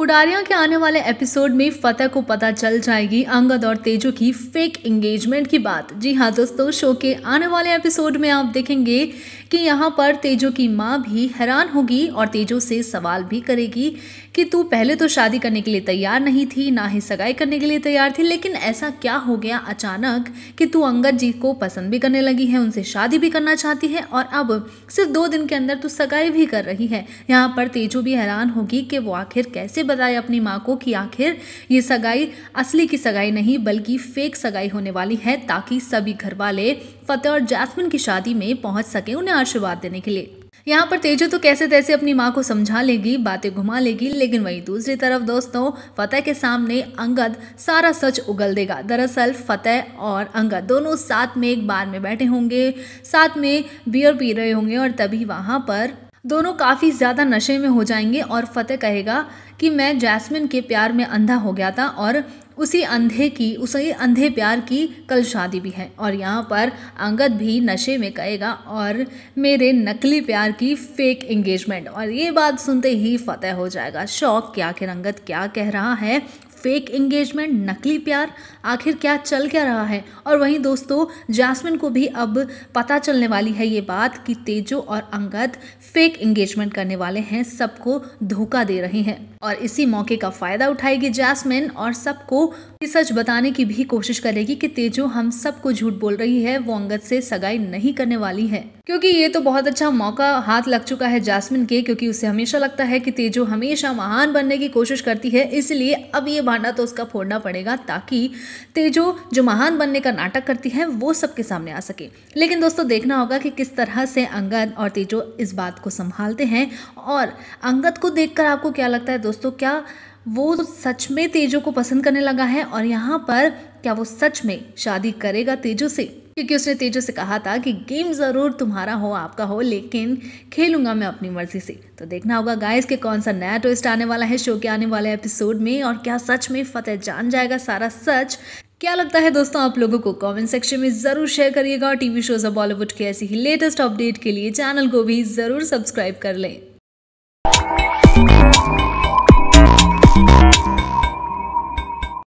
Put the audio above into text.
उडारिया के आने वाले एपिसोड में फतेह को पता चल जाएगी अंगद और तेजू की फेक एंगेजमेंट की बात जी हाँ दोस्तों शो के आने वाले एपिसोड में आप देखेंगे कि यहाँ पर तेजू की माँ भी हैरान होगी और तेजू से सवाल भी करेगी कि तू पहले तो शादी करने के लिए तैयार नहीं थी ना ही सगाई करने के लिए तैयार थी लेकिन ऐसा क्या हो गया अचानक कि तू अंगद जी को पसंद भी करने लगी है उनसे शादी भी करना चाहती है और अब सिर्फ दो दिन के अंदर तू सगाई भी कर रही है यहाँ पर तेजू भी हैरान होगी कि वो आखिर कैसे बताया अपनी माँ को कि आखिर ये सगाई असली की सगाई नहीं बल्कि फेक सगाई होने वाली है ताकि सभी घर वाले फतेह और जैस्मिन की शादी में पहुंच सके उन्हें आशीर्वाद देने के लिए यहाँ पर तेजो तो कैसे तैसे अपनी माँ को समझा लेगी बातें घुमा लेगी लेकिन वहीं दूसरी तरफ दोस्तों फतेह के सामने अंगद सारा सच उगल देगा दरअसल फतेह और अंगद दोनों साथ में एक बार में बैठे होंगे साथ में बियर पी रहे होंगे और तभी वहाँ पर दोनों काफ़ी ज़्यादा नशे में हो जाएंगे और फतेह कहेगा कि मैं जैस्मिन के प्यार में अंधा हो गया था और उसी अंधे की उसी अंधे प्यार की कल शादी भी है और यहाँ पर अंगद भी नशे में कहेगा और मेरे नकली प्यार की फेक इंगेजमेंट और ये बात सुनते ही फतेह हो जाएगा शौक क्या कि अंगद क्या कह रहा है फेक एंगेजमेंट नकली प्यार आखिर क्या चल क्या रहा है और वहीं दोस्तों जैस्मिन को भी अब पता चलने वाली है ये बात कि तेजो और अंगद फेक एंगेजमेंट करने वाले हैं सबको धोखा दे रहे हैं और इसी मौके का फ़ायदा उठाएगी जैस्मिन और सबको सच बताने की भी कोशिश करेगी कि तेजो हम सबको झूठ बोल रही है वो अंगद से सगाई नहीं करने वाली है क्योंकि ये तो बहुत अच्छा मौका हाथ लग चुका है जैस्मिन के क्योंकि उसे हमेशा लगता है कि तेजो हमेशा महान बनने की कोशिश करती है इसलिए अब ये भांडा तो उसका फोड़ना पड़ेगा ताकि तेजो जो महान बनने का नाटक करती है वो सबके सामने आ सके लेकिन दोस्तों देखना होगा कि किस तरह से अंगद और तेजो इस बात को संभालते हैं और अंगद को देखकर आपको क्या लगता है दोस्तों क्या वो सच में तेजो को पसंद करने लगा है और यहाँ पर क्या वो सच में शादी करेगा तेजो से क्योंकि उसने तेजो से कहा था कि गेम ज़रूर तुम्हारा हो आपका हो लेकिन खेलूंगा मैं अपनी मर्जी से तो देखना होगा गाइस के कौन सा नया ट्विस्ट आने वाला है शो के आने वाले एपिसोड में और क्या सच में फतेह जान जाएगा सारा सच क्या लगता है दोस्तों आप लोगों को कमेंट सेक्शन में ज़रूर शेयर करिएगा और टीवी शोज और बॉलीवुड के ऐसी ही लेटेस्ट अपडेट के लिए चैनल को भी ज़रूर सब्सक्राइब कर लें